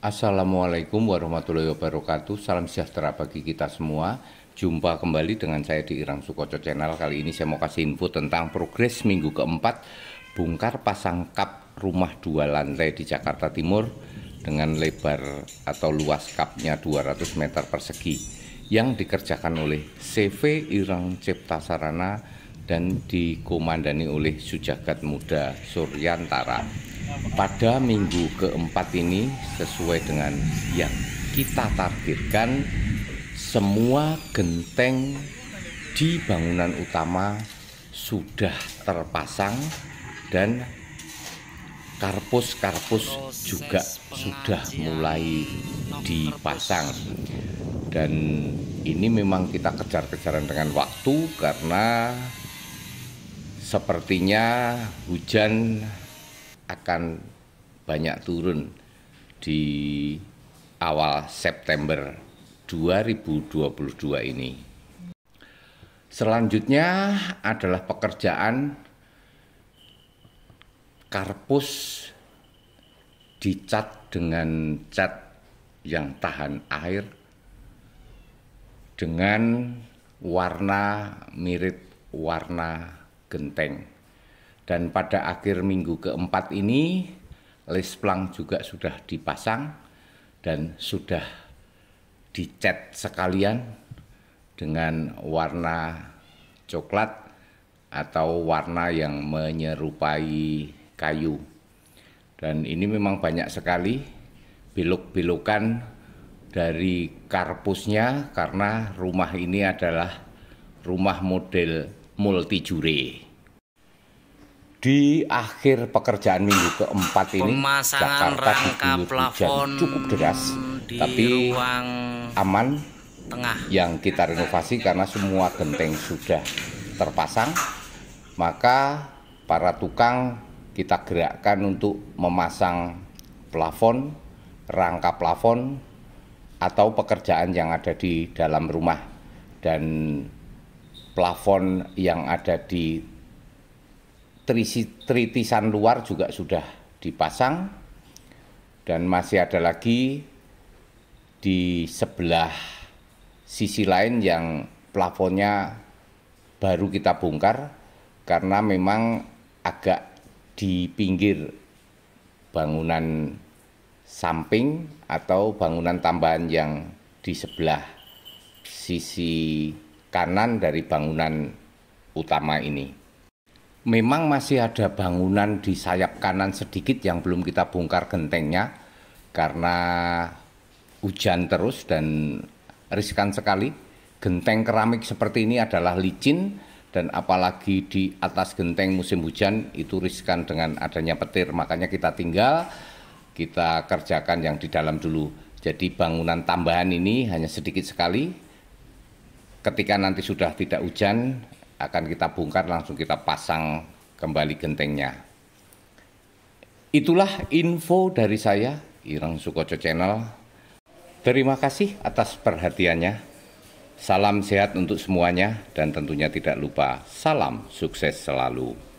Assalamualaikum warahmatullahi wabarakatuh. Salam sejahtera bagi kita semua. Jumpa kembali dengan saya di Irang Sukoco Channel. Kali ini saya mau kasih info tentang progres minggu keempat bongkar pasang kap rumah dua lantai di Jakarta Timur dengan lebar atau luas kapnya 200 meter persegi yang dikerjakan oleh CV Irang Cipta Sarana dan dikomandani oleh Sujagat Muda Suryantara pada minggu keempat ini sesuai dengan yang kita targetkan semua genteng di bangunan utama sudah terpasang dan karpus-karpus juga sudah mulai dipasang dan ini memang kita kejar-kejaran dengan waktu karena sepertinya hujan akan banyak turun di awal September 2022 ini. Selanjutnya adalah pekerjaan karpus dicat dengan cat yang tahan air dengan warna mirip warna genteng. Dan pada akhir minggu keempat ini list plang juga sudah dipasang dan sudah dicat sekalian dengan warna coklat atau warna yang menyerupai kayu. Dan ini memang banyak sekali belok-belokan dari karpusnya karena rumah ini adalah rumah model multijure di akhir pekerjaan minggu keempat ini Pemasangan Jakarta plafon hujan cukup deras di tapi ruang aman tengah yang kita renovasi karena semua genteng sudah terpasang maka para tukang kita gerakkan untuk memasang plafon rangka plafon atau pekerjaan yang ada di dalam rumah dan plafon yang ada di tritisan luar juga sudah dipasang dan masih ada lagi di sebelah sisi lain yang plafonnya baru kita bongkar karena memang agak di pinggir bangunan samping atau bangunan tambahan yang di sebelah sisi kanan dari bangunan utama ini memang masih ada bangunan di sayap kanan sedikit yang belum kita bongkar gentengnya karena hujan terus dan riskan sekali. Genteng keramik seperti ini adalah licin dan apalagi di atas genteng musim hujan itu riskan dengan adanya petir. Makanya kita tinggal, kita kerjakan yang di dalam dulu. Jadi bangunan tambahan ini hanya sedikit sekali. Ketika nanti sudah tidak hujan, akan kita bongkar langsung kita pasang kembali gentengnya. Itulah info dari saya, Ireng Sukoco Channel. Terima kasih atas perhatiannya. Salam sehat untuk semuanya dan tentunya tidak lupa salam sukses selalu.